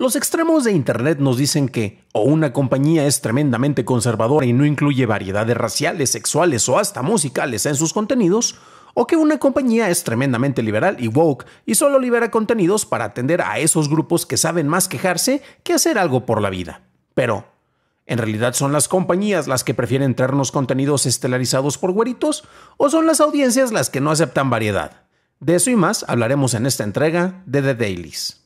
Los extremos de Internet nos dicen que o una compañía es tremendamente conservadora y no incluye variedades raciales, sexuales o hasta musicales en sus contenidos, o que una compañía es tremendamente liberal y woke y solo libera contenidos para atender a esos grupos que saben más quejarse que hacer algo por la vida. Pero, ¿en realidad son las compañías las que prefieren traernos contenidos estelarizados por güeritos o son las audiencias las que no aceptan variedad? De eso y más hablaremos en esta entrega de The Dailies.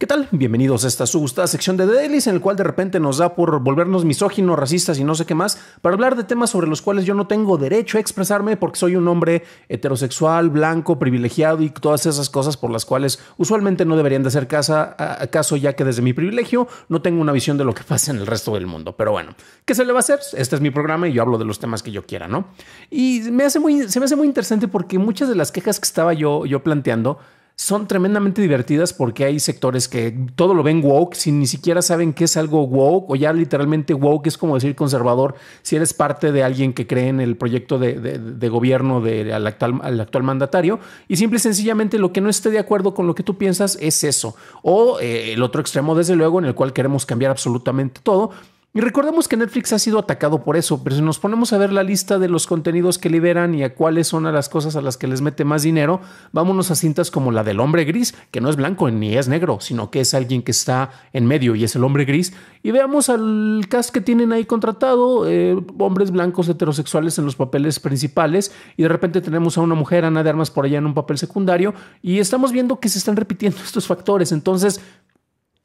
¿Qué tal? Bienvenidos a esta su gustada sección de The en el cual de repente nos da por volvernos misóginos, racistas y no sé qué más, para hablar de temas sobre los cuales yo no tengo derecho a expresarme porque soy un hombre heterosexual, blanco, privilegiado y todas esas cosas por las cuales usualmente no deberían de hacer casa, caso, ya que desde mi privilegio no tengo una visión de lo que pasa en el resto del mundo. Pero bueno, ¿qué se le va a hacer? Este es mi programa y yo hablo de los temas que yo quiera, ¿no? Y me hace muy, se me hace muy interesante porque muchas de las quejas que estaba yo, yo planteando, son tremendamente divertidas porque hay sectores que todo lo ven woke sin ni siquiera saben qué es algo woke o ya literalmente woke es como decir conservador si eres parte de alguien que cree en el proyecto de, gobierno del actual, actual mandatario y simple y sencillamente lo que no esté de acuerdo con lo que tú piensas es eso o eh, el otro extremo desde luego en el cual queremos cambiar absolutamente todo y recordemos que Netflix ha sido atacado por eso, pero si nos ponemos a ver la lista de los contenidos que liberan y a cuáles son a las cosas a las que les mete más dinero, vámonos a cintas como la del hombre gris, que no es blanco ni es negro, sino que es alguien que está en medio y es el hombre gris. Y veamos al cast que tienen ahí contratado, eh, hombres blancos heterosexuales en los papeles principales, y de repente tenemos a una mujer, Ana de Armas, por allá en un papel secundario, y estamos viendo que se están repitiendo estos factores. Entonces,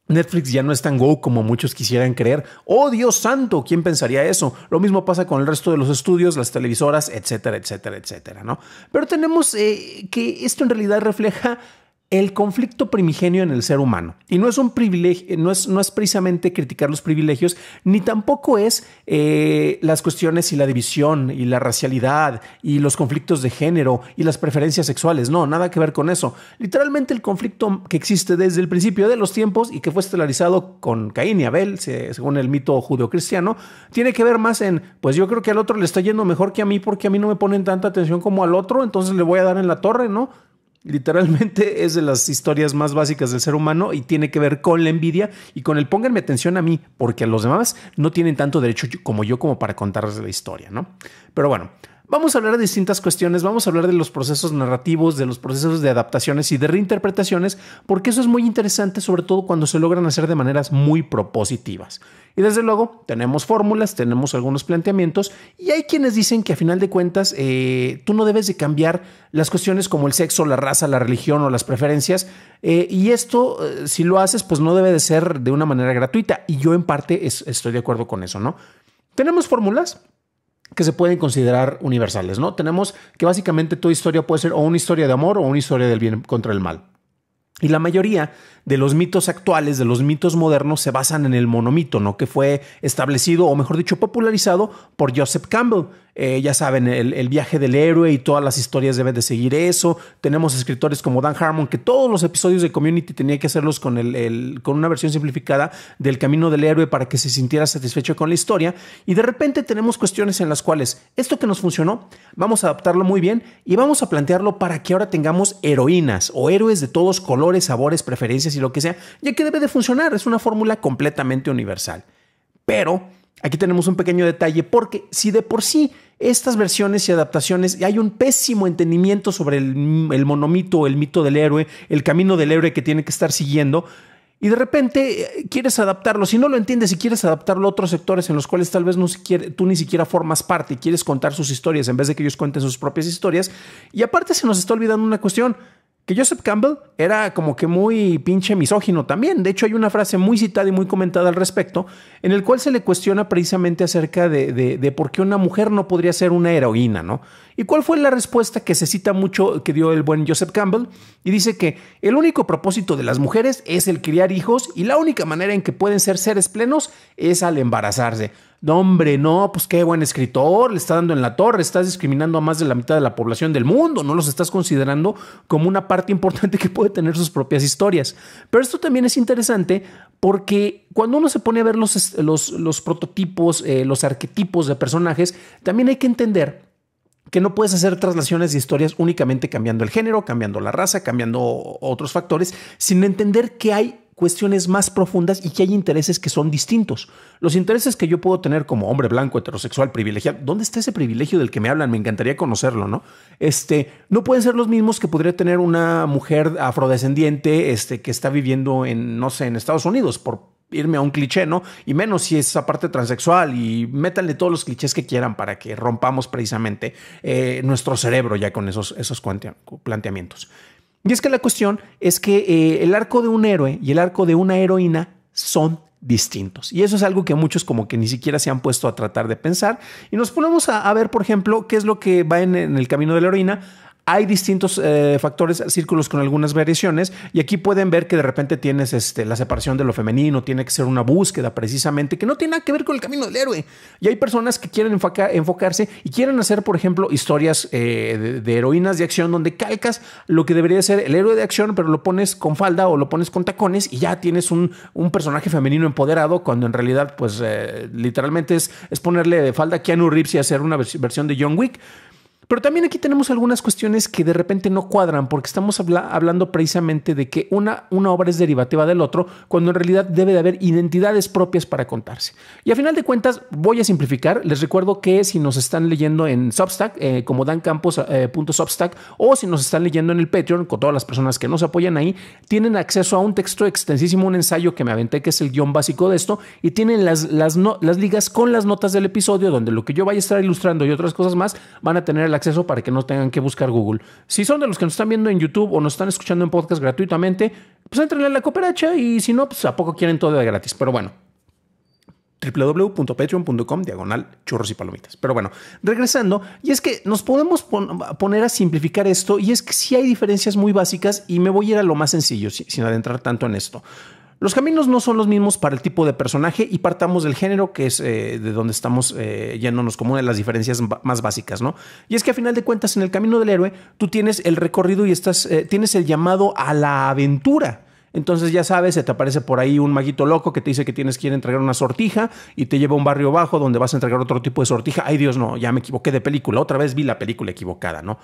Netflix ya no es tan go como muchos quisieran creer. ¡Oh, Dios santo! ¿Quién pensaría eso? Lo mismo pasa con el resto de los estudios, las televisoras, etcétera, etcétera, etcétera, ¿no? Pero tenemos eh, que esto en realidad refleja el conflicto primigenio en el ser humano. Y no es un privilegio, no es, no es precisamente criticar los privilegios, ni tampoco es eh, las cuestiones y la división y la racialidad y los conflictos de género y las preferencias sexuales. No, nada que ver con eso. Literalmente el conflicto que existe desde el principio de los tiempos y que fue estelarizado con Caín y Abel, según el mito judeocristiano, tiene que ver más en, pues yo creo que al otro le está yendo mejor que a mí porque a mí no me ponen tanta atención como al otro, entonces le voy a dar en la torre, ¿no? Literalmente es de las historias más básicas del ser humano y tiene que ver con la envidia y con el pónganme atención a mí, porque los demás no tienen tanto derecho como yo como para contarles la historia, ¿no? Pero bueno, Vamos a hablar de distintas cuestiones, vamos a hablar de los procesos narrativos, de los procesos de adaptaciones y de reinterpretaciones, porque eso es muy interesante, sobre todo cuando se logran hacer de maneras muy propositivas. Y desde luego tenemos fórmulas, tenemos algunos planteamientos y hay quienes dicen que a final de cuentas eh, tú no debes de cambiar las cuestiones como el sexo, la raza, la religión o las preferencias. Eh, y esto, eh, si lo haces, pues no debe de ser de una manera gratuita. Y yo en parte estoy de acuerdo con eso, ¿no? Tenemos fórmulas, que se pueden considerar universales, ¿no? Tenemos que básicamente toda historia puede ser o una historia de amor o una historia del bien contra el mal. Y la mayoría de los mitos actuales, de los mitos modernos, se basan en el monomito, ¿no? Que fue establecido, o mejor dicho, popularizado por Joseph Campbell. Eh, ya saben, el, viaje del héroe y todas las historias deben de seguir eso. Tenemos escritores como Dan Harmon, que todos los episodios de Community tenía que hacerlos con, con una versión simplificada del camino del héroe para que se sintiera satisfecho con la historia. Y de repente tenemos cuestiones en las cuales esto que nos funcionó, vamos a adaptarlo muy bien y vamos a plantearlo para que ahora tengamos heroínas o héroes de todos colores, sabores, preferencias y lo que sea, ya que debe de funcionar, es una fórmula completamente universal. Pero aquí tenemos un pequeño detalle porque si de por sí estas versiones y adaptaciones hay un pésimo entendimiento sobre el, el monomito, el mito del héroe, el camino del héroe que tiene que estar siguiendo, y de repente eh, quieres adaptarlo. Si no lo entiendes y quieres adaptarlo a otros sectores en los cuales tal vez no tú ni siquiera formas parte y quieres contar sus historias en vez de que ellos cuenten sus propias historias. Y aparte se nos está olvidando una cuestión. Que Joseph Campbell era como que muy pinche misógino también. De hecho, hay una frase muy citada y muy comentada al respecto, en el cual se le cuestiona precisamente acerca de, de por qué una mujer no podría ser una heroína, ¿no? ¿Y cuál fue la respuesta que se cita mucho que dio el buen Joseph Campbell? Y dice que el único propósito de las mujeres es el criar hijos y la única manera en que pueden ser seres plenos es al embarazarse. No, hombre, no, pues qué buen escritor, le está dando en la torre, estás discriminando a más de la mitad de la población del mundo, no los estás considerando como una parte importante que puede tener sus propias historias. Pero esto también es interesante porque cuando uno se pone a ver los, los, prototipos, eh, los arquetipos de personajes, también hay que entender que no puedes hacer traslaciones de historias únicamente cambiando el género, cambiando la raza, cambiando otros factores, sin entender que hay cuestiones más profundas y que hay intereses que son distintos. Los intereses que yo puedo tener como hombre blanco, heterosexual, privilegiado, ¿dónde está ese privilegio del que me hablan? Me encantaría conocerlo, ¿no? Este, no pueden ser los mismos que podría tener una mujer afrodescendiente este, que está viviendo en, no sé, en Estados Unidos, por irme a un cliché, ¿no? Y menos si es esa parte transexual y métanle todos los clichés que quieran para que rompamos precisamente eh, nuestro cerebro ya con esos, esos planteamientos. Y es que la cuestión es que eh, el arco de un héroe y el arco de una heroína son distintos. Y eso es algo que muchos como que ni siquiera se han puesto a tratar de pensar. Y nos ponemos a, ver, por ejemplo, qué es lo que va en el camino de la heroína hay distintos eh, factores, círculos con algunas variaciones, y aquí pueden ver que de repente tienes este, la separación de lo femenino, tiene que ser una búsqueda precisamente, que no tiene nada que ver con el camino del héroe. Y hay personas que quieren enfocarse y quieren hacer, por ejemplo, historias eh, de, heroínas de acción donde calcas lo que debería ser el héroe de acción, pero lo pones con falda o lo pones con tacones y ya tienes un, personaje femenino empoderado, cuando en realidad, pues eh, literalmente es, ponerle de falda a Keanu Reeves y hacer una versión de John Wick. Pero también aquí tenemos algunas cuestiones que de repente no cuadran, porque estamos hablando precisamente de que una, una obra es derivativa del otro, cuando en realidad debe de haber identidades propias para contarse. Y a final de cuentas, voy a simplificar. Les recuerdo que si nos están leyendo en Substack, eh, como dancampos.substack, eh, o si nos están leyendo en el Patreon, con todas las personas que nos apoyan ahí, tienen acceso a un texto extensísimo, un ensayo que me aventé, que es el guión básico de esto, y tienen las, las, las ligas con las notas del episodio, donde lo que yo vaya a estar ilustrando y otras cosas más van a tener el acceso para que no tengan que buscar Google. Si son de los que nos están viendo en YouTube o nos están escuchando en podcast gratuitamente, pues entren en la cooperacha y si no, pues a poco quieren todo de gratis. Pero bueno, www.patreon.com diagonal churros y palomitas. Pero bueno, regresando, y es que nos podemos poner a simplificar esto, y es que si hay diferencias muy básicas, y me voy a ir a lo más sencillo, sin adentrar tanto en esto. Los caminos no son los mismos para el tipo de personaje y partamos del género, que es eh, de donde estamos ya eh, yéndonos como una de las diferencias más básicas, ¿no? Y es que a final de cuentas, en el camino del héroe, tú tienes el recorrido y estás, eh, tienes el llamado a la aventura. Entonces ya sabes, se te aparece por ahí un maguito loco que te dice que tienes que ir a entregar una sortija y te lleva a un barrio bajo donde vas a entregar otro tipo de sortija. Ay Dios, no, ya me equivoqué de película. Otra vez vi la película equivocada, ¿no?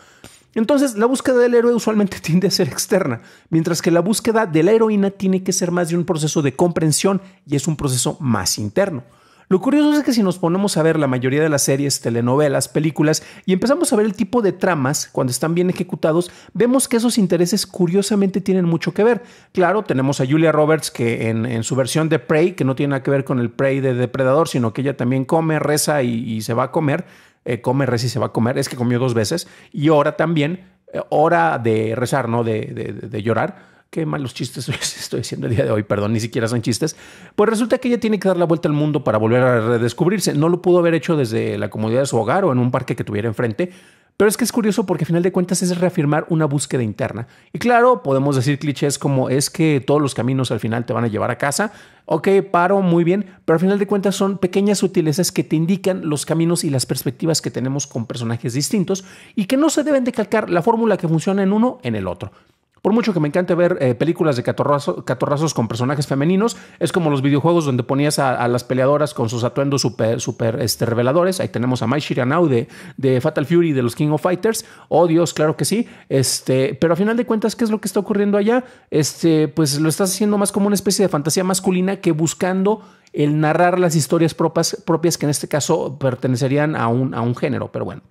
Entonces, la búsqueda del héroe usualmente tiende a ser externa, mientras que la búsqueda de la heroína tiene que ser más de un proceso de comprensión y es un proceso más interno. Lo curioso es que si nos ponemos a ver la mayoría de las series, telenovelas, películas y empezamos a ver el tipo de tramas cuando están bien ejecutados, vemos que esos intereses curiosamente tienen mucho que ver. Claro, tenemos a Julia Roberts que en, su versión de Prey, que no tiene nada que ver con el Prey de Depredador, sino que ella también come, reza y se va a comer, eh, come, reza y se va a comer, es que comió dos veces y ahora también, eh, hora de rezar, no de llorar, qué malos chistes estoy haciendo el día de hoy, perdón, ni siquiera son chistes, pues resulta que ella tiene que dar la vuelta al mundo para volver a redescubrirse. No lo pudo haber hecho desde la comodidad de su hogar o en un parque que tuviera enfrente, pero es que es curioso porque al final de cuentas es reafirmar una búsqueda interna. Y claro, podemos decir clichés como es que todos los caminos al final te van a llevar a casa. Ok, paro, muy bien, pero al final de cuentas son pequeñas sutilezas que te indican los caminos y las perspectivas que tenemos con personajes distintos y que no se deben de calcar la fórmula que funciona en uno en el otro. Por mucho que me encante ver eh, películas de catorrazos con personajes femeninos, es como los videojuegos donde ponías a, las peleadoras con sus atuendos súper este, reveladores. Ahí tenemos a Mai Shiranau de, de, Fatal Fury de los King of Fighters. Oh Dios, claro que sí. Este, pero a final de cuentas, ¿qué es lo que está ocurriendo allá? Este, pues lo estás haciendo más como una especie de fantasía masculina que buscando el narrar las historias propias, propias que en este caso pertenecerían a un, a un género. Pero bueno.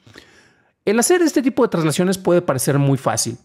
El hacer este tipo de traslaciones puede parecer muy fácil,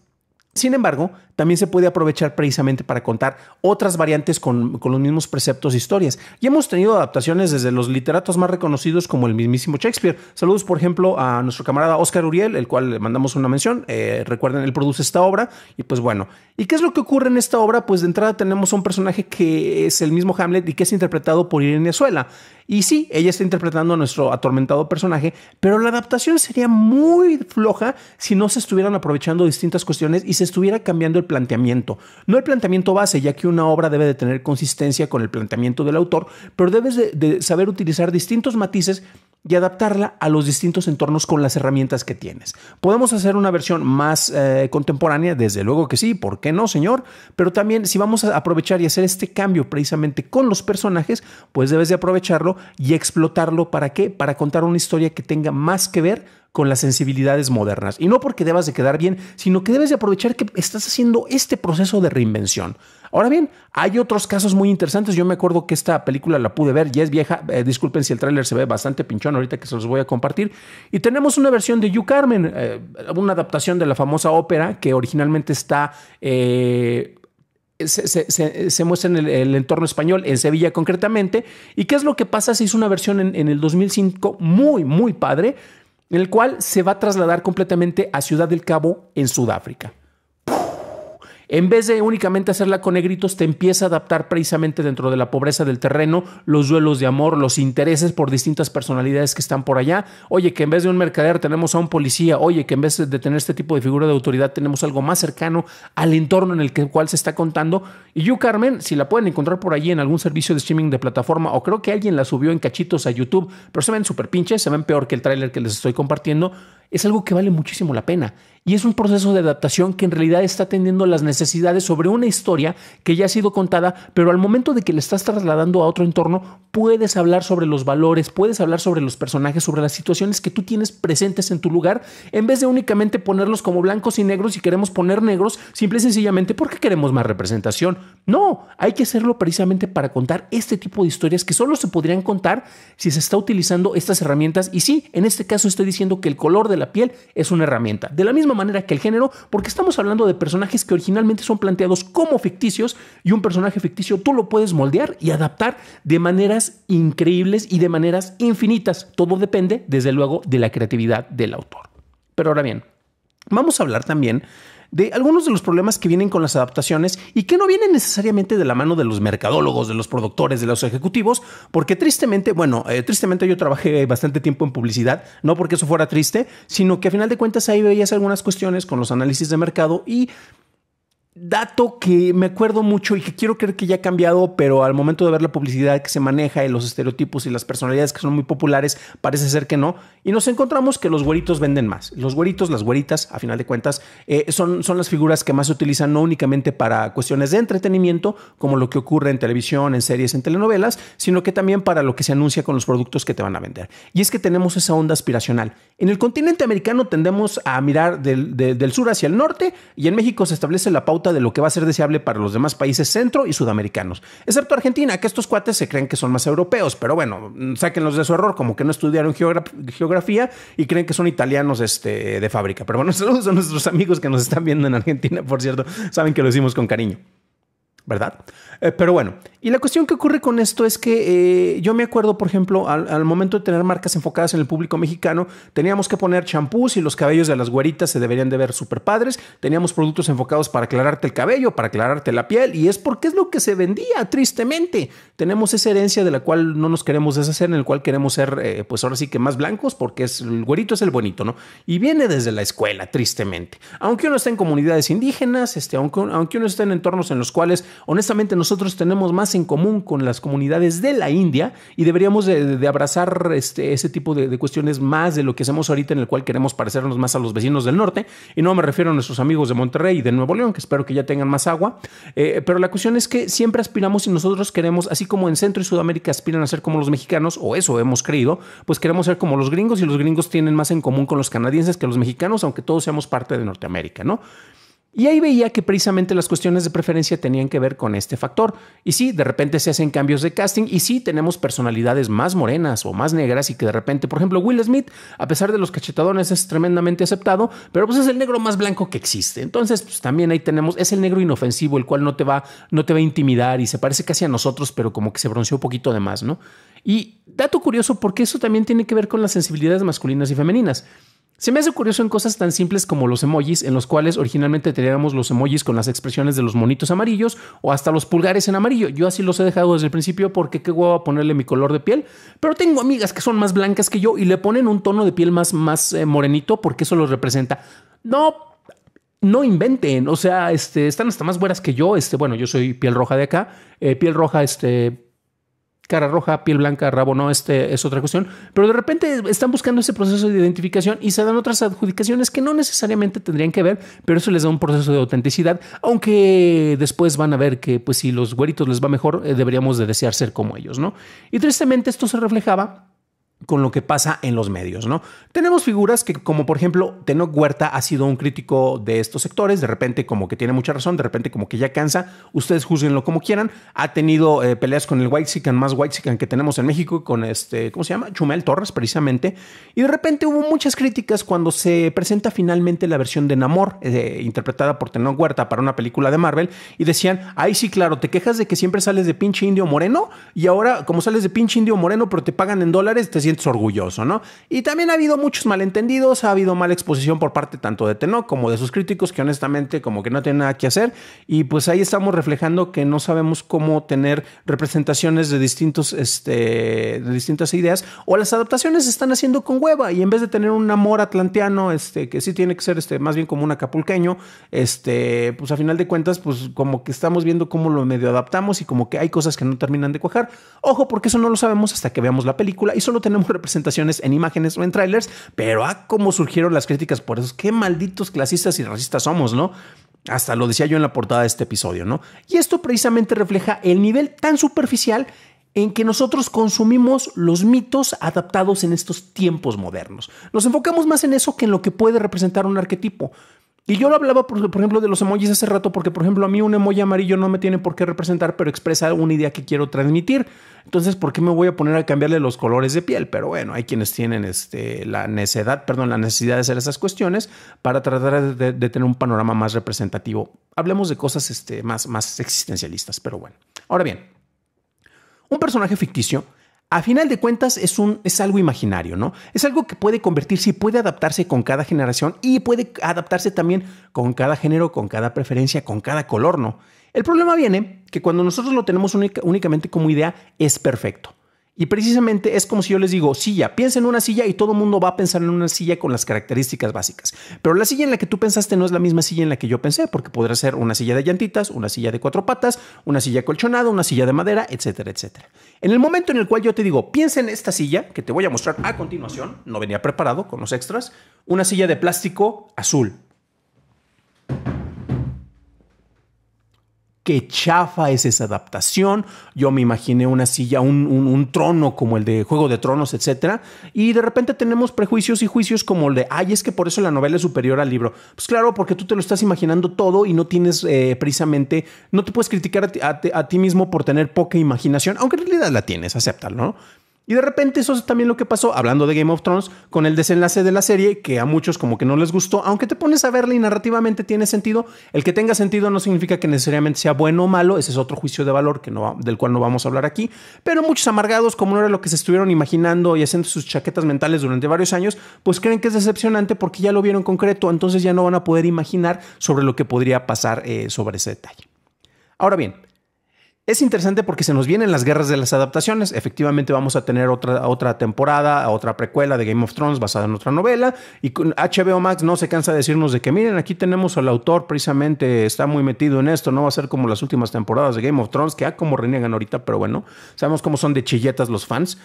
sin embargo, también se puede aprovechar precisamente para contar otras variantes con, los mismos preceptos e historias. Y hemos tenido adaptaciones desde los literatos más reconocidos como el mismísimo Shakespeare. Saludos, por ejemplo, a nuestro camarada Oscar Uriel, el cual le mandamos una mención. Eh, recuerden, él produce esta obra y pues bueno. ¿Y qué es lo que ocurre en esta obra? Pues de entrada tenemos un personaje que es el mismo Hamlet y que es interpretado por Irene Azuela. Y sí, ella está interpretando a nuestro atormentado personaje, pero la adaptación sería muy floja si no se estuvieran aprovechando distintas cuestiones y se estuviera cambiando el planteamiento. No el planteamiento base, ya que una obra debe de tener consistencia con el planteamiento del autor, pero debes de, saber utilizar distintos matices y adaptarla a los distintos entornos con las herramientas que tienes. Podemos hacer una versión más eh, contemporánea, desde luego que sí, ¿por qué no, señor? Pero también si vamos a aprovechar y hacer este cambio precisamente con los personajes, pues debes de aprovecharlo y explotarlo para qué? Para contar una historia que tenga más que ver con las sensibilidades modernas. Y no porque debas de quedar bien, sino que debes de aprovechar que estás haciendo este proceso de reinvención. Ahora bien, hay otros casos muy interesantes. Yo me acuerdo que esta película la pude ver, ya es vieja. Eh, disculpen si el tráiler se ve bastante pinchón ahorita que se los voy a compartir. Y tenemos una versión de You Carmen, eh, una adaptación de la famosa ópera que originalmente está... Eh, se, muestra en el, entorno español, en Sevilla concretamente. ¿Y qué es lo que pasa? Se hizo una versión en, en el 2005 muy, muy padre, el cual se va a trasladar completamente a Ciudad del Cabo en Sudáfrica. En vez de únicamente hacerla con negritos, te empieza a adaptar precisamente dentro de la pobreza del terreno, los duelos de amor, los intereses por distintas personalidades que están por allá. Oye, que en vez de un mercader tenemos a un policía. Oye, que en vez de tener este tipo de figura de autoridad tenemos algo más cercano al entorno en el que, cual se está contando. Y You Carmen, si la pueden encontrar por allí en algún servicio de streaming de plataforma o creo que alguien la subió en cachitos a YouTube, pero se ven súper pinches, se ven peor que el tráiler que les estoy compartiendo es algo que vale muchísimo la pena. Y es un proceso de adaptación que en realidad está atendiendo las necesidades sobre una historia que ya ha sido contada, pero al momento de que le estás trasladando a otro entorno, puedes hablar sobre los valores, puedes hablar sobre los personajes, sobre las situaciones que tú tienes presentes en tu lugar, en vez de únicamente ponerlos como blancos y negros y queremos poner negros, simple y sencillamente porque queremos más representación. No, hay que hacerlo precisamente para contar este tipo de historias que solo se podrían contar si se está utilizando estas herramientas. Y sí, en este caso estoy diciendo que el color de la piel es una herramienta. De la misma manera que el género, porque estamos hablando de personajes que originalmente son planteados como ficticios y un personaje ficticio tú lo puedes moldear y adaptar de maneras increíbles y de maneras infinitas. Todo depende, desde luego, de la creatividad del autor. Pero ahora bien, vamos a hablar también de algunos de los problemas que vienen con las adaptaciones y que no vienen necesariamente de la mano de los mercadólogos, de los productores, de los ejecutivos, porque tristemente, bueno, eh, tristemente yo trabajé bastante tiempo en publicidad, no porque eso fuera triste, sino que a final de cuentas ahí veías algunas cuestiones con los análisis de mercado y Dato que me acuerdo mucho y que quiero creer que ya ha cambiado, pero al momento de ver la publicidad que se maneja y los estereotipos y las personalidades que son muy populares, parece ser que no. Y nos encontramos que los güeritos venden más. Los güeritos, las güeritas, a final de cuentas, eh, son, son las figuras que más se utilizan no únicamente para cuestiones de entretenimiento, como lo que ocurre en televisión, en series, en telenovelas, sino que también para lo que se anuncia con los productos que te van a vender. Y es que tenemos esa onda aspiracional. En el continente americano tendemos a mirar del sur hacia el norte y en México se establece la pauta de lo que va a ser deseable para los demás países centro y sudamericanos, excepto Argentina, que estos cuates se creen que son más europeos, pero bueno, sáquenlos de su error, como que no estudiaron geografía y creen que son italianos este, de fábrica. Pero bueno, saludos a nuestros amigos que nos están viendo en Argentina, por cierto, saben que lo hicimos con cariño, ¿verdad? Eh, pero bueno, y la cuestión que ocurre con esto es que eh, yo me acuerdo, por ejemplo, al, momento de tener marcas enfocadas en el público mexicano, teníamos que poner champús y los cabellos de las güeritas se deberían de ver súper padres. Teníamos productos enfocados para aclararte el cabello, para aclararte la piel, y es porque es lo que se vendía, tristemente. Tenemos esa herencia de la cual no nos queremos deshacer, en el cual queremos ser, eh, pues ahora sí que más blancos, porque es, el güerito es el bonito, ¿no? Y viene desde la escuela, tristemente. Aunque uno esté en comunidades indígenas, este, aunque, aunque uno esté en entornos en los cuales honestamente no nosotros tenemos más en común con las comunidades de la India y deberíamos de, abrazar este, ese tipo de, cuestiones más de lo que hacemos ahorita en el cual queremos parecernos más a los vecinos del norte. Y no me refiero a nuestros amigos de Monterrey y de Nuevo León, que espero que ya tengan más agua. Eh, pero la cuestión es que siempre aspiramos y nosotros queremos, así como en Centro y Sudamérica aspiran a ser como los mexicanos, o eso hemos creído, pues queremos ser como los gringos y los gringos tienen más en común con los canadienses que los mexicanos, aunque todos seamos parte de Norteamérica, ¿no? Y ahí veía que precisamente las cuestiones de preferencia tenían que ver con este factor. Y sí, de repente se hacen cambios de casting y sí tenemos personalidades más morenas o más negras y que de repente, por ejemplo, Will Smith, a pesar de los cachetadones, es tremendamente aceptado, pero pues es el negro más blanco que existe. Entonces, pues, también ahí tenemos, es el negro inofensivo, el cual no te va, no te va a intimidar y se parece casi a nosotros, pero como que se bronceó un poquito de más, ¿no? Y dato curioso, porque eso también tiene que ver con las sensibilidades masculinas y femeninas. Se me hace curioso en cosas tan simples como los emojis, en los cuales originalmente teníamos los emojis con las expresiones de los monitos amarillos o hasta los pulgares en amarillo. Yo así los he dejado desde el principio porque qué a ponerle mi color de piel. Pero tengo amigas que son más blancas que yo y le ponen un tono de piel más, más eh, morenito porque eso los representa. No, no inventen, o sea, este, están hasta más buenas que yo. Este, bueno, yo soy piel roja de acá, eh, piel roja, este, cara roja, piel blanca, rabo no, este es otra cuestión, pero de repente están buscando ese proceso de identificación y se dan otras adjudicaciones que no necesariamente tendrían que ver, pero eso les da un proceso de autenticidad, aunque después van a ver que pues si los güeritos les va mejor, eh, deberíamos de desear ser como ellos, ¿no? Y tristemente esto se reflejaba con lo que pasa en los medios, ¿no? Tenemos figuras que, como por ejemplo, Tenoch Huerta ha sido un crítico de estos sectores, de repente como que tiene mucha razón, de repente como que ya cansa, ustedes juzguenlo como quieran, ha tenido eh, peleas con el white Whitezican, más Whitezican que tenemos en México, con este, ¿cómo se llama? Chumel Torres, precisamente, y de repente hubo muchas críticas cuando se presenta finalmente la versión de Namor, eh, interpretada por Tenoch Huerta para una película de Marvel, y decían, ay sí, claro, te quejas de que siempre sales de pinche indio moreno, y ahora como sales de pinche indio moreno, pero te pagan en dólares, te sientes orgulloso, ¿no? Y también ha habido muchos malentendidos, ha habido mala exposición por parte tanto de Tenoch como de sus críticos que honestamente como que no tienen nada que hacer y pues ahí estamos reflejando que no sabemos cómo tener representaciones de distintos, este, de distintas ideas o las adaptaciones se están haciendo con hueva y en vez de tener un amor atlanteano, este, que sí tiene que ser este, más bien como un acapulqueño, este, pues a final de cuentas, pues como que estamos viendo cómo lo medio adaptamos y como que hay cosas que no terminan de cuajar. Ojo, porque eso no lo sabemos hasta que veamos la película y solo tenemos tenemos representaciones en imágenes o en trailers, pero a ah, cómo surgieron las críticas por eso. Qué malditos clasistas y racistas somos, ¿no? Hasta lo decía yo en la portada de este episodio, ¿no? Y esto precisamente refleja el nivel tan superficial en que nosotros consumimos los mitos adaptados en estos tiempos modernos. Nos enfocamos más en eso que en lo que puede representar un arquetipo. Y yo lo hablaba, por, ejemplo, de los emojis hace rato, porque, por ejemplo, a mí un emoji amarillo no me tiene por qué representar, pero expresa una idea que quiero transmitir. Entonces, ¿por qué me voy a poner a cambiarle los colores de piel? Pero bueno, hay quienes tienen este, la necesidad, perdón, la necesidad de hacer esas cuestiones para tratar de, de tener un panorama más representativo. Hablemos de cosas este, más, más existencialistas, pero bueno. Ahora bien, un personaje ficticio a final de cuentas es, un, es algo imaginario, ¿no? Es algo que puede convertirse y puede adaptarse con cada generación y puede adaptarse también con cada género, con cada preferencia, con cada color, ¿no? El problema viene que cuando nosotros lo tenemos únicamente como idea es perfecto. Y precisamente es como si yo les digo, silla, piensa en una silla y todo el mundo va a pensar en una silla con las características básicas. Pero la silla en la que tú pensaste no es la misma silla en la que yo pensé, porque podrá ser una silla de llantitas, una silla de cuatro patas, una silla colchonada, una silla de madera, etcétera, etcétera. En el momento en el cual yo te digo, piensa en esta silla que te voy a mostrar a continuación, no venía preparado con los extras, una silla de plástico azul, qué chafa es esa adaptación. Yo me imaginé una silla, un, trono como el de Juego de Tronos, etc. Y de repente tenemos prejuicios y juicios como el de, ay, es que por eso la novela es superior al libro. Pues claro, porque tú te lo estás imaginando todo y no tienes eh, precisamente, no te puedes criticar a ti, mismo por tener poca imaginación, aunque en realidad la tienes, acéptalo, ¿no? Y de repente eso es también lo que pasó, hablando de Game of Thrones, con el desenlace de la serie, que a muchos como que no les gustó, aunque te pones a verla y narrativamente tiene sentido, el que tenga sentido no significa que necesariamente sea bueno o malo, ese es otro juicio de valor que no, del cual no vamos a hablar aquí, pero muchos amargados, como no era lo que se estuvieron imaginando y haciendo sus chaquetas mentales durante varios años, pues creen que es decepcionante porque ya lo vieron concreto, entonces ya no van a poder imaginar sobre lo que podría pasar eh, sobre ese detalle. Ahora bien, es interesante porque se nos vienen las guerras de las adaptaciones. Efectivamente, vamos a tener otra, otra temporada, otra precuela de Game of Thrones basada en otra novela. Y HBO Max no se cansa de decirnos de que, miren, aquí tenemos al autor, precisamente está muy metido en esto. No va a ser como las últimas temporadas de Game of Thrones, que ha como reniegan ahorita, pero bueno, sabemos cómo son de chilletas los fans.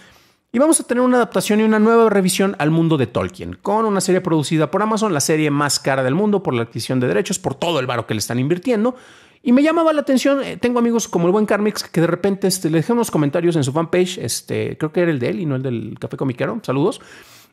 Y vamos a tener una adaptación y una nueva revisión al mundo de Tolkien, con una serie producida por Amazon, la serie más cara del mundo por la adquisición de derechos, por todo el varo que le están invirtiendo, y me llamaba la atención, eh, tengo amigos como el buen Carmix que de repente este, le dejé unos comentarios en su fanpage, este, creo que era el de él y no el del Café Comiquero, saludos.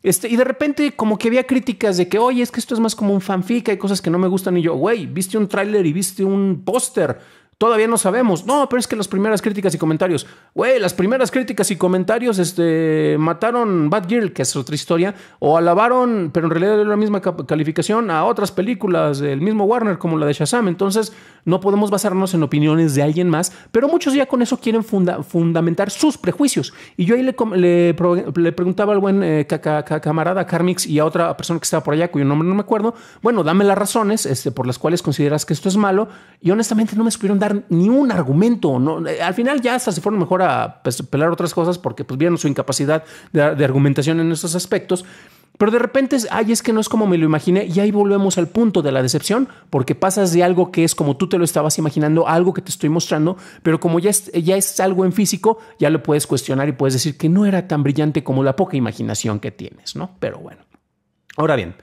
Este, y de repente como que había críticas de que, oye, es que esto es más como un fanfic, hay cosas que no me gustan y yo, güey, viste un tráiler y viste un póster Todavía no sabemos. No, pero es que las primeras críticas y comentarios. Güey, las primeras críticas y comentarios este, mataron Bad Girl, que es otra historia, o alabaron, pero en realidad era la misma calificación a otras películas del mismo Warner, como la de Shazam. Entonces, no podemos basarnos en opiniones de alguien más, pero muchos ya con eso quieren fundamentar sus prejuicios. Y yo ahí le, preguntaba al buen eh, camarada Carmix y a otra persona que estaba por allá, cuyo nombre no me acuerdo. Bueno, dame las razones este, por las cuales consideras que esto es malo. Y honestamente no me supieron ni un argumento. ¿no? Al final ya hasta se fueron mejor a pues, pelar otras cosas porque pues, vieron su incapacidad de, argumentación en estos aspectos. Pero de repente ay, es que no es como me lo imaginé y ahí volvemos al punto de la decepción, porque pasas de algo que es como tú te lo estabas imaginando a algo que te estoy mostrando, pero como ya es, ya es algo en físico, ya lo puedes cuestionar y puedes decir que no era tan brillante como la poca imaginación que tienes, ¿no? Pero bueno. Ahora bien,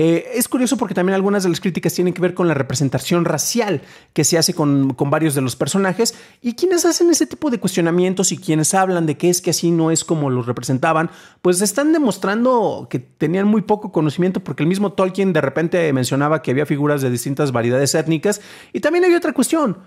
eh, es curioso porque también algunas de las críticas tienen que ver con la representación racial que se hace con, varios de los personajes y quienes hacen ese tipo de cuestionamientos y quienes hablan de que es que así no es como los representaban, pues están demostrando que tenían muy poco conocimiento porque el mismo Tolkien de repente mencionaba que había figuras de distintas variedades étnicas y también hay otra cuestión.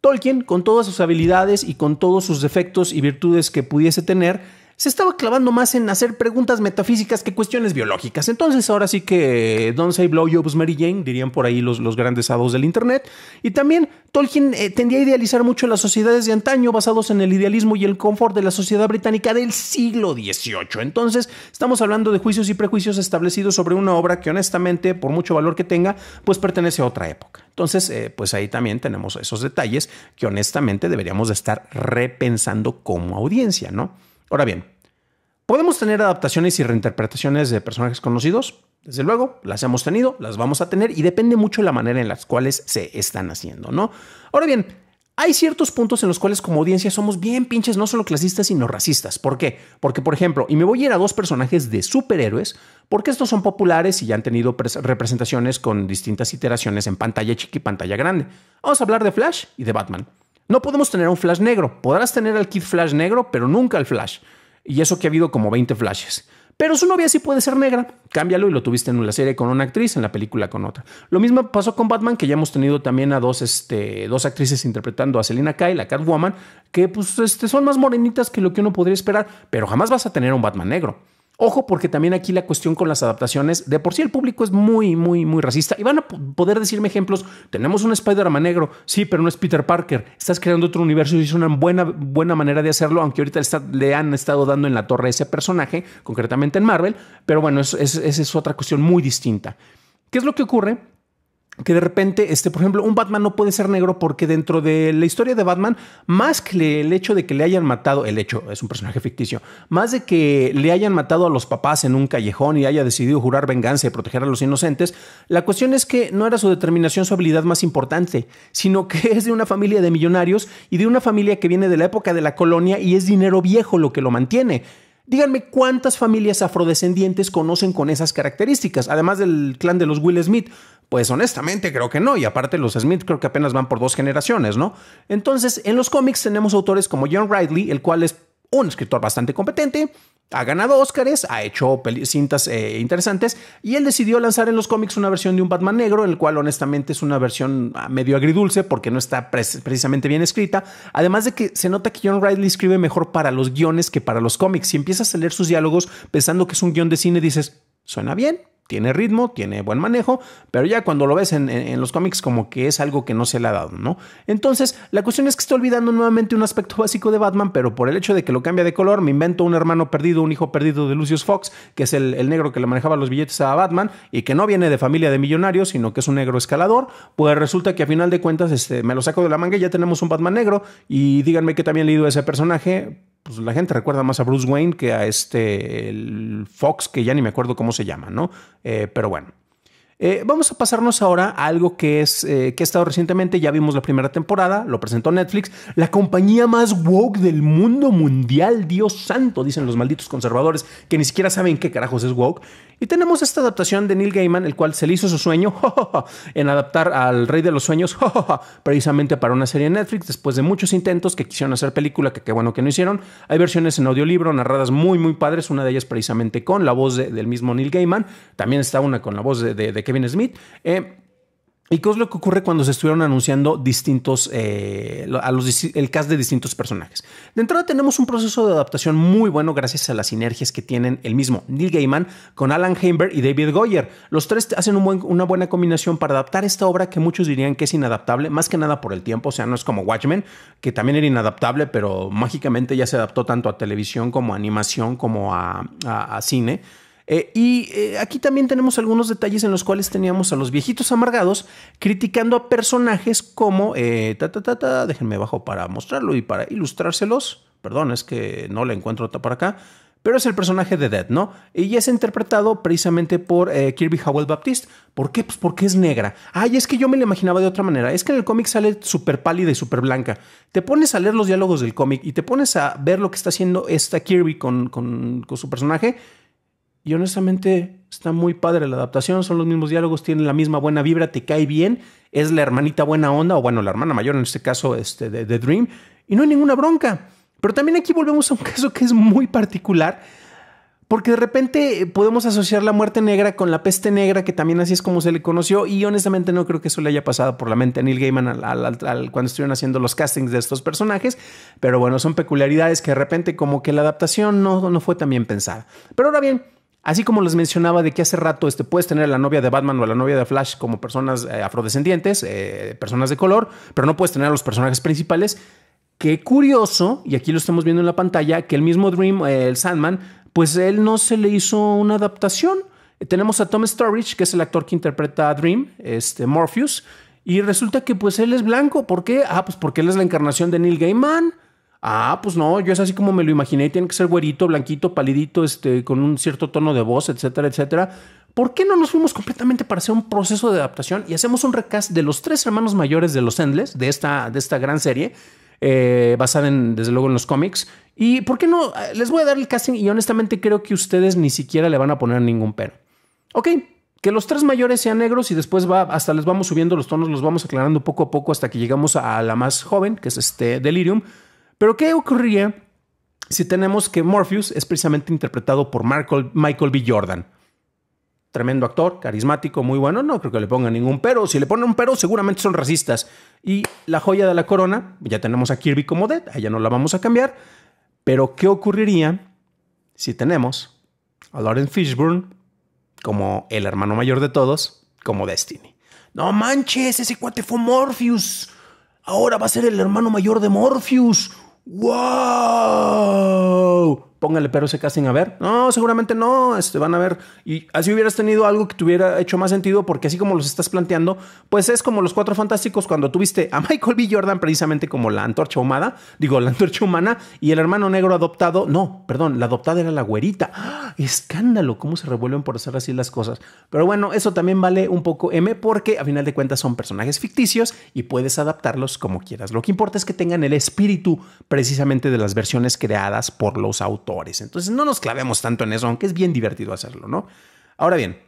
Tolkien, con todas sus habilidades y con todos sus defectos y virtudes que pudiese tener, se estaba clavando más en hacer preguntas metafísicas que cuestiones biológicas. Entonces, ahora sí que Don't Say blow jobs Mary Jane, dirían por ahí los, los grandes hados del Internet. Y también Tolkien eh, tendía a idealizar mucho las sociedades de antaño basados en el idealismo y el confort de la sociedad británica del siglo XVIII. Entonces, estamos hablando de juicios y prejuicios establecidos sobre una obra que honestamente, por mucho valor que tenga, pues pertenece a otra época. Entonces, eh, pues ahí también tenemos esos detalles que honestamente deberíamos de estar repensando como audiencia, ¿no? Ahora bien, ¿podemos tener adaptaciones y reinterpretaciones de personajes conocidos? Desde luego, las hemos tenido, las vamos a tener y depende mucho de la manera en las cuales se están haciendo, ¿no? Ahora bien, hay ciertos puntos en los cuales como audiencia somos bien pinches, no solo clasistas, sino racistas. ¿Por qué? Porque, por ejemplo, y me voy a ir a dos personajes de superhéroes, porque estos son populares y ya han tenido representaciones con distintas iteraciones en pantalla chica y pantalla grande. Vamos a hablar de Flash y de Batman. No podemos tener un flash negro. Podrás tener al Kid Flash negro, pero nunca al Flash. Y eso que ha habido como 20 flashes. Pero su novia sí puede ser negra. Cámbialo y lo tuviste en una serie con una actriz, en la película con otra. Lo mismo pasó con Batman, que ya hemos tenido también a dos, este, dos actrices interpretando a Selina Kyle, a Catwoman, que pues, este, son más morenitas que lo que uno podría esperar, pero jamás vas a tener un Batman negro. Ojo, porque también aquí la cuestión con las adaptaciones, de por sí el público es muy, muy, muy racista. Y van a poder decirme ejemplos. Tenemos un Spider-Man negro, sí, pero no es Peter Parker. Estás creando otro universo y es una buena, buena manera de hacerlo, aunque ahorita le han estado dando en la torre ese personaje, concretamente en Marvel. Pero bueno, esa es, otra cuestión muy distinta. ¿Qué es lo que ocurre? que de repente, este, por ejemplo, un Batman no puede ser negro porque dentro de la historia de Batman, más que el hecho de que le hayan matado, el hecho es un personaje ficticio, más de que le hayan matado a los papás en un callejón y haya decidido jurar venganza y proteger a los inocentes, la cuestión es que no era su determinación su habilidad más importante, sino que es de una familia de millonarios y de una familia que viene de la época de la colonia y es dinero viejo lo que lo mantiene. Díganme cuántas familias afrodescendientes conocen con esas características, además del clan de los Will Smith. Pues honestamente creo que no, y aparte los Smith creo que apenas van por dos generaciones, ¿no? Entonces, en los cómics tenemos autores como John Ridley, el cual es un escritor bastante competente, ha ganado Óscares, ha hecho cintas eh, interesantes, y él decidió lanzar en los cómics una versión de un Batman negro, el cual honestamente es una versión ah, medio agridulce porque no está precisamente bien escrita, además de que se nota que John Riley escribe mejor para los guiones que para los cómics, si empiezas a leer sus diálogos pensando que es un guión de cine dices, suena bien, tiene ritmo, tiene buen manejo, pero ya cuando lo ves en, los cómics como que es algo que no se le ha dado, ¿no? Entonces, la cuestión es que estoy olvidando nuevamente un aspecto básico de Batman, pero por el hecho de que lo cambia de color, me invento un hermano perdido, un hijo perdido de Lucius Fox, que es el, negro que le manejaba los billetes a Batman y que no viene de familia de millonarios, sino que es un negro escalador, pues resulta que a final de cuentas este, me lo saco de la manga y ya tenemos un Batman negro y díganme que también leído ese personaje, pues la gente recuerda más a Bruce Wayne que a este Fox, que ya ni me acuerdo cómo se llama, ¿no? Eh, pero bueno, eh, vamos a pasarnos ahora a algo que es eh, que ha estado recientemente. Ya vimos la primera temporada, lo presentó Netflix, la compañía más woke del mundo mundial. Dios santo, dicen los malditos conservadores que ni siquiera saben qué carajos es woke. Y tenemos esta adaptación de Neil Gaiman, el cual se le hizo su sueño en adaptar al Rey de los Sueños precisamente para una serie de Netflix. Después de muchos intentos que quisieron hacer película, que qué bueno que no hicieron. Hay versiones en audiolibro narradas muy, muy padres. Una de ellas precisamente con la voz del mismo Neil Gaiman. También está una con la voz de, de Kevin Smith. Eh, ¿Y qué es lo que ocurre cuando se estuvieron anunciando distintos, eh, a los, el cast de distintos personajes? De entrada tenemos un proceso de adaptación muy bueno gracias a las sinergias que tienen el mismo Neil Gaiman con Alan Hamber y David Goyer. Los tres hacen un una buena combinación para adaptar esta obra que muchos dirían que es inadaptable, más que nada por el tiempo, o sea, no es como Watchmen, que también era inadaptable, pero mágicamente ya se adaptó tanto a televisión como a animación como a cine. Eh, y eh, aquí también tenemos algunos detalles en los cuales teníamos a los viejitos amargados criticando a personajes como, eh, déjenme abajo para mostrarlo y para ilustrárselos. Perdón, es que no la encuentro para acá. Pero es el personaje de Dead, ¿no? Y es interpretado precisamente por Kirby Howell Baptiste. ¿Por qué? Pues porque es negra. Ay, es que yo me la imaginaba de otra manera. Es que en el cómic sale súper pálida y súper blanca. Te pones a leer los diálogos del cómic y te pones a ver lo que está haciendo esta Kirby con su personaje y honestamente está muy padre la adaptación, son los mismos diálogos, tienen la misma buena vibra, te cae bien, es la hermanita buena onda, o bueno, la hermana mayor en este caso este, de, de Dream, y no hay ninguna bronca. Pero también aquí volvemos a un caso que es muy particular, porque de repente eh, podemos asociar la muerte negra con la peste negra, que también así es como se le conoció, y honestamente no creo que eso le haya pasado por la mente a Neil Gaiman al, cuando estuvieron haciendo los castings de estos personajes, pero bueno, son peculiaridades que de repente como que la adaptación no, no fue tan bien pensada. Pero ahora bien, Así como les mencionaba de que hace rato este, puedes tener a la novia de Batman o a la novia de Flash como personas eh, afrodescendientes, eh, personas de color, pero no puedes tener a los personajes principales. Qué curioso, y aquí lo estamos viendo en la pantalla, que el mismo Dream, eh, el Sandman, pues él no se le hizo una adaptación. Tenemos a Tom Sturridge, que es el actor que interpreta a Dream, este, Morpheus, y resulta que pues él es blanco. ¿Por qué? Ah, pues porque él es la encarnación de Neil Gaiman. Ah, pues no, yo es así como me lo imaginé, tiene que ser güerito, blanquito, palidito, este, con un cierto tono de voz, etcétera, etcétera. ¿Por qué no nos fuimos completamente para hacer un proceso de adaptación y hacemos un recast de los tres hermanos mayores de los Endless, de esta, de esta gran serie, eh, basada en, desde luego, en los cómics? ¿Y por qué no? Eh, les voy a dar el casting y honestamente creo que ustedes ni siquiera le van a poner ningún pero. Ok, que los tres mayores sean negros y después va, hasta les vamos subiendo los tonos, los vamos aclarando poco a poco hasta que llegamos a la más joven, que es este Delirium pero ¿qué ocurriría si tenemos que Morpheus es precisamente interpretado por Michael, B. Jordan? Tremendo actor, carismático, muy bueno. No creo que le ponga ningún pero. Si le ponen un pero, seguramente son racistas. Y la joya de la corona, ya tenemos a Kirby como Dead, Allá no la vamos a cambiar. Pero ¿qué ocurriría si tenemos a Lauren Fishburne como el hermano mayor de todos, como Destiny? No manches, ese cuate fue Morpheus. Ahora va a ser el hermano mayor de Morpheus. whoa póngale pero se casen a ver. No, seguramente no, este, van a ver. Y así hubieras tenido algo que te hubiera hecho más sentido, porque así como los estás planteando, pues es como los cuatro fantásticos cuando tuviste a Michael B. Jordan precisamente como la antorcha humana, digo, la antorcha humana y el hermano negro adoptado, no, perdón, la adoptada era la güerita. ¡Ah! Escándalo, cómo se revuelven por hacer así las cosas. Pero bueno, eso también vale un poco M, porque a final de cuentas son personajes ficticios y puedes adaptarlos como quieras. Lo que importa es que tengan el espíritu precisamente de las versiones creadas por los autores entonces no nos clavemos tanto en eso, aunque es bien divertido hacerlo, ¿no? Ahora bien,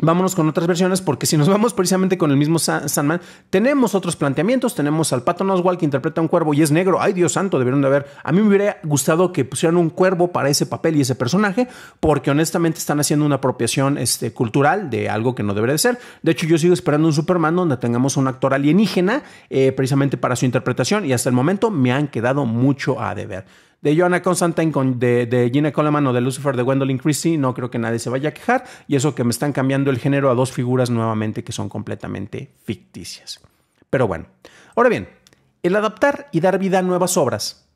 Vámonos con otras versiones, porque si nos vamos precisamente con el mismo Sandman, tenemos otros planteamientos. Tenemos al Pato Oswald que interpreta un cuervo y es negro. Ay, Dios santo, debieron de haber. A mí me hubiera gustado que pusieran un cuervo para ese papel y ese personaje, porque honestamente están haciendo una apropiación este, cultural de algo que no debería de ser. De hecho, yo sigo esperando un Superman donde tengamos un actor alienígena eh, precisamente para su interpretación, y hasta el momento me han quedado mucho a deber de Joanna Constantine, de, de, Gina Coleman o de Lucifer de Gwendolyn Christie, no creo que nadie se vaya a quejar. Y eso que me están cambiando el género a dos figuras nuevamente que son completamente ficticias. Pero bueno, ahora bien, el adaptar y dar vida a nuevas obras,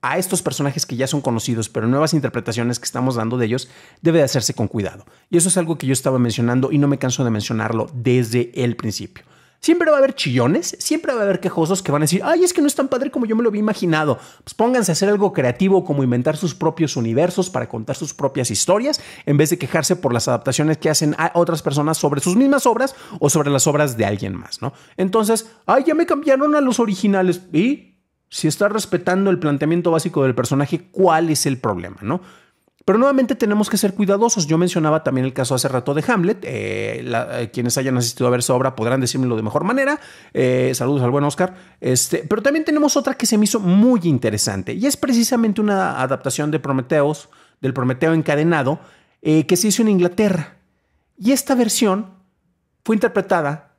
a estos personajes que ya son conocidos, pero nuevas interpretaciones que estamos dando de ellos, debe de hacerse con cuidado. Y eso es algo que yo estaba mencionando y no me canso de mencionarlo desde el principio. Siempre va a haber chillones, siempre va a haber quejosos que van a decir, ay, es que no es tan padre como yo me lo había imaginado. Pues pónganse a hacer algo creativo como inventar sus propios universos para contar sus propias historias, en vez de quejarse por las adaptaciones que hacen a otras personas sobre sus mismas obras o sobre las obras de alguien más, ¿no? Entonces, ay, ya me cambiaron a los originales. ¿Y? Si está respetando el planteamiento básico del personaje, ¿cuál es el problema, no? Pero nuevamente tenemos que ser cuidadosos. Yo mencionaba también el caso hace rato de Hamlet. Eh, eh, quienes hayan asistido a ver su obra podrán decírmelo de mejor manera. Eh, saludos al buen Oscar. Este, pero también tenemos otra que se me hizo muy interesante y es precisamente una adaptación de Prometeos, del Prometeo encadenado, que se hizo en Inglaterra. Y esta versión fue interpretada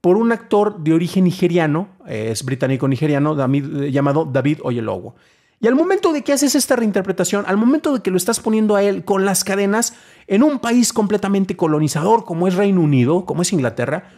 por un actor de origen nigeriano, es británico-nigeriano, llamado David Oyelowo. Y al momento de que haces esta reinterpretación, al momento de que lo estás poniendo a él con las cadenas en un país completamente colonizador como es Reino Unido, como es Inglaterra,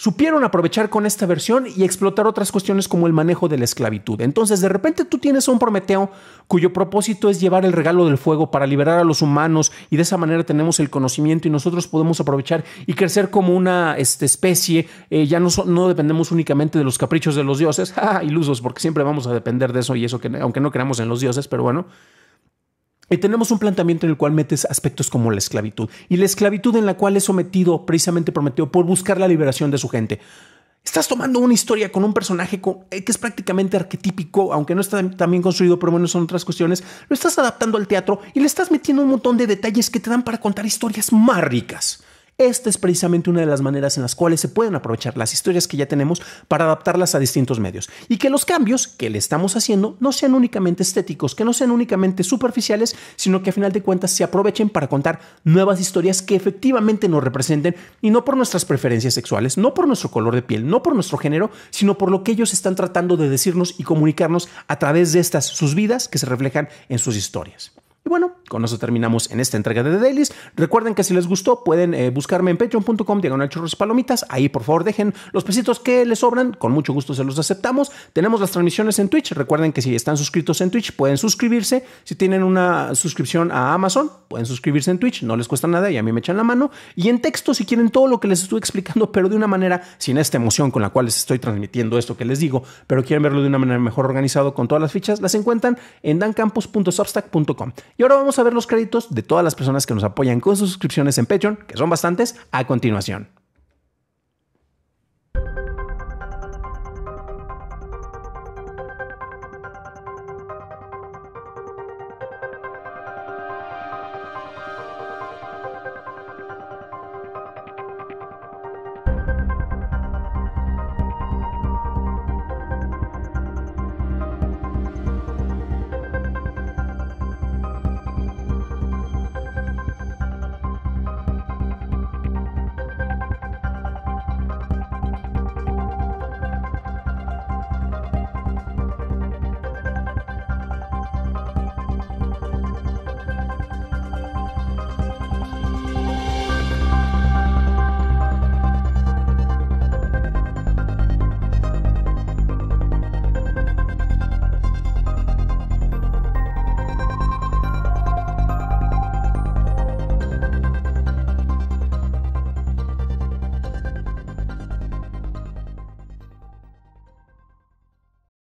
supieron aprovechar con esta versión y explotar otras cuestiones como el manejo de la esclavitud. Entonces, de repente tú tienes a un Prometeo cuyo propósito es llevar el regalo del fuego para liberar a los humanos y de esa manera tenemos el conocimiento y nosotros podemos aprovechar y crecer como una este, especie. Eh, ya no, no dependemos únicamente de los caprichos de los dioses, ilusos, porque siempre vamos a depender de eso y eso, que, aunque no creamos en los dioses, pero bueno. Y tenemos un planteamiento en el cual metes aspectos como la esclavitud y la esclavitud en la cual es sometido, precisamente prometido, por buscar la liberación de su gente. Estás tomando una historia con un personaje eh, que es prácticamente arquetípico, aunque no está tan bien construido, pero bueno, son otras cuestiones. Lo estás adaptando al teatro y le estás metiendo un montón de detalles que te dan para contar historias más ricas. Esta es precisamente una de las maneras en las cuales se pueden aprovechar las historias que ya tenemos para adaptarlas a distintos medios y que los cambios que le estamos haciendo no sean únicamente estéticos, que no sean únicamente superficiales, sino que a final de cuentas se aprovechen para contar nuevas historias que efectivamente nos representen y no por nuestras preferencias sexuales, no por nuestro color de piel, no por nuestro género, sino por lo que ellos están tratando de decirnos y comunicarnos a través de estas sus vidas que se reflejan en sus historias. Y bueno, con eso terminamos en esta entrega de The Dailies. Recuerden que si les gustó pueden eh, buscarme en patreon.com diagonal churros y palomitas. Ahí por favor dejen los pesitos que les sobran. Con mucho gusto se los aceptamos. Tenemos las transmisiones en Twitch. Recuerden que si están suscritos en Twitch pueden suscribirse. Si tienen una suscripción a Amazon pueden suscribirse en Twitch. No les cuesta nada y a mí me echan la mano. Y en texto si quieren todo lo que les estoy explicando pero de una manera sin esta emoción con la cual les estoy transmitiendo esto que les digo. Pero quieren verlo de una manera mejor organizado con todas las fichas. Las encuentran en dancampus.substack.com. Y ahora vamos a ver los créditos de todas las personas que nos apoyan con sus suscripciones en Patreon, que son bastantes, a continuación.